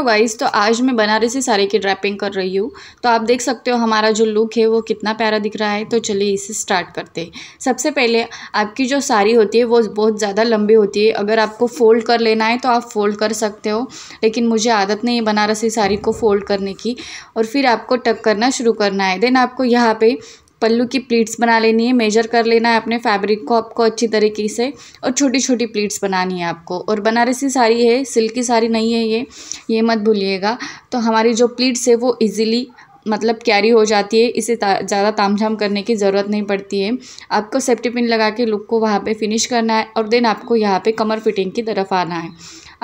hello guys तो आज मैं बनारसी साड़ी की ड्रैपिंग कर रही हूँ तो आप देख सकते हो हमारा जो लुक है वो कितना प्यारा दिख रहा है तो चलिए इसे स्टार्ट करते हैं सबसे पहले आपकी जो साड़ी होती है वो बहुत ज़्यादा लंबी होती है अगर आपको फ़ोल्ड कर लेना है तो आप फ़ोल्ड कर सकते हो लेकिन मुझे आदत नहीं है बनारसी साड़ी को फ़ोल्ड करने की और फिर आपको टक करना शुरू करना है देन आपको यहाँ पर पल्लू की प्लीट्स बना लेनी है मेजर कर लेना है अपने फैब्रिक को आपको अच्छी तरीके से और छोटी छोटी प्लीट्स बनानी है आपको और बनारसी साड़ी है सिल्क की साड़ी नहीं है ये ये मत भूलिएगा तो हमारी जो प्लीट्स है वो इजीली मतलब कैरी हो जाती है इसे ता, ज़्यादा ताम झाम करने की ज़रूरत नहीं पड़ती है आपको सेफ्टी पिन लगा के लुक को वहाँ पे फिनिश करना है और देन आपको यहाँ पे कमर फिटिंग की तरफ आना है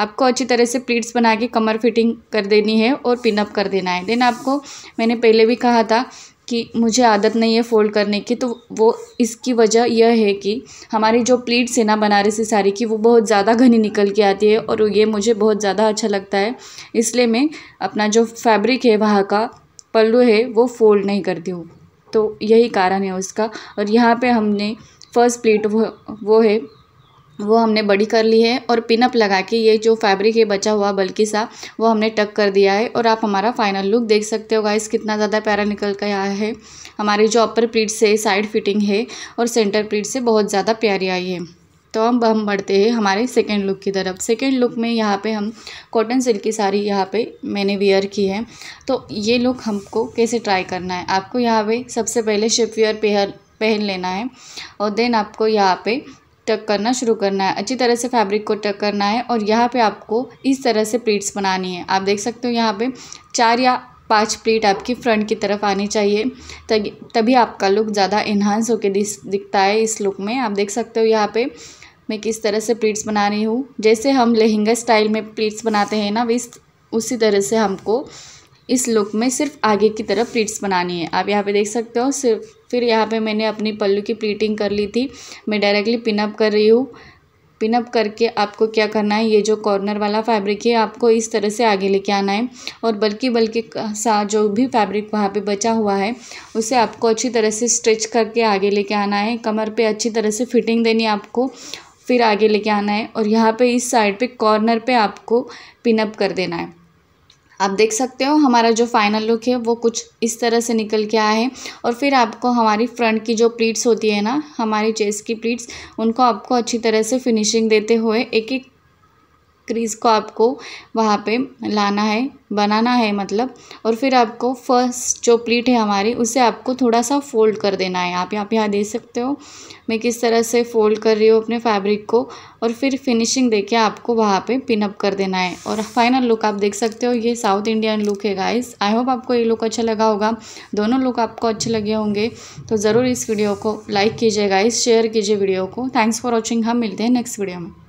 आपको अच्छी तरह से प्लीट्स बना के कमर फिटिंग कर देनी है और पिनअप कर देना है देन आपको मैंने पहले भी कहा था कि मुझे आदत नहीं है फ़ोल्ड करने की तो वो इसकी वजह यह है कि हमारी जो प्लीट्स है ना बनारसी साड़ी की वो बहुत ज़्यादा घनी निकल के आती है और ये मुझे बहुत ज़्यादा अच्छा लगता है इसलिए मैं अपना जो फैब्रिक है वहाँ का पल्लू है वो फोल्ड नहीं करती हूँ तो यही कारण है उसका और यहाँ पर हमने फर्स्ट प्लेट वो वो है वो हमने बड़ी कर ली है और पिनअप लगा के ये जो फैब्रिक है बचा हुआ बल्कि सा वो हमने टक कर दिया है और आप हमारा फाइनल लुक देख सकते हो गाइस कितना ज़्यादा प्यारा निकल कर आया है हमारी जो अपर प्लीट से साइड फिटिंग है और सेंटर प्लीट से बहुत ज़्यादा प्यारी आई है तो अब हम बढ़ते हैं हमारे सेकेंड लुक की तरफ सेकेंड लुक में यहाँ पर हम कॉटन सिल्क की साड़ी यहाँ पर मैंने वेयर की है तो ये लुक हमको कैसे ट्राई करना है आपको यहाँ पर सबसे पहले वियर पेहर पहन लेना है और देन आपको यहाँ पे टक करना शुरू करना है अच्छी तरह से फैब्रिक को टक करना है और यहाँ पे आपको इस तरह से प्लीट्स बनानी है आप देख सकते हो यहाँ पे चार या पांच प्लीट आपकी फ्रंट की तरफ आनी चाहिए तभी आपका लुक ज़्यादा इन्हांस होकर दिखता है इस लुक में आप देख सकते हो यहाँ पे मैं किस तरह से प्लीट्स बना रही हूँ जैसे हम लहंगा स्टाइल में प्लीट्स बनाते हैं ना विस उसी तरह से हमको इस लुक में सिर्फ आगे की तरफ प्लीट्स बनानी है आप यहाँ पे देख सकते हो सिर्फ फिर यहाँ पे मैंने अपनी पल्लू की प्लीटिंग कर ली थी मैं डायरेक्टली पिनअप कर रही हूँ पिनअप करके आपको क्या करना है ये जो कॉर्नर वाला फैब्रिक है आपको इस तरह से आगे लेके आना है और बल्कि बल्कि सा जो भी फैब्रिक वहाँ पे बचा हुआ है उसे आपको अच्छी तरह से स्ट्रेच करके आगे लेके आना है कमर पे अच्छी तरह से फिटिंग देनी है आपको फिर आगे लेके आना है और यहाँ पे इस साइड पे कॉर्नर पे आपको पिनअप कर देना है आप देख सकते हो हमारा जो फाइनल लुक है वो कुछ इस तरह से निकल के आया है और फिर आपको हमारी फ्रंट की जो प्लीट्स होती है ना हमारी चेस्ट की प्लीट्स उनको आपको अच्छी तरह से फिनिशिंग देते हुए एक एक क्रीज़ को आपको वहाँ पे लाना है बनाना है मतलब और फिर आपको फर्स्ट जो प्लीट है हमारी उसे आपको थोड़ा सा फोल्ड कर देना है आप यहाँ पे यहाँ देख सकते हो मैं किस तरह से फोल्ड कर रही हूँ अपने फैब्रिक को और फिर फिनिशिंग देके आपको वहाँ पे पिनअप कर देना है और फाइनल लुक आप देख सकते हो ये साउथ इंडियन लुक है गाइस आई होप आपको ये लुक अच्छा लगा होगा दोनों लुक आपको अच्छे लगे होंगे तो ज़रूर इस वीडियो को लाइक कीजिए गाइस शेयर कीजिए वीडियो को थैंक्स फॉर वॉचिंग हम मिलते हैं नेक्स्ट वीडियो में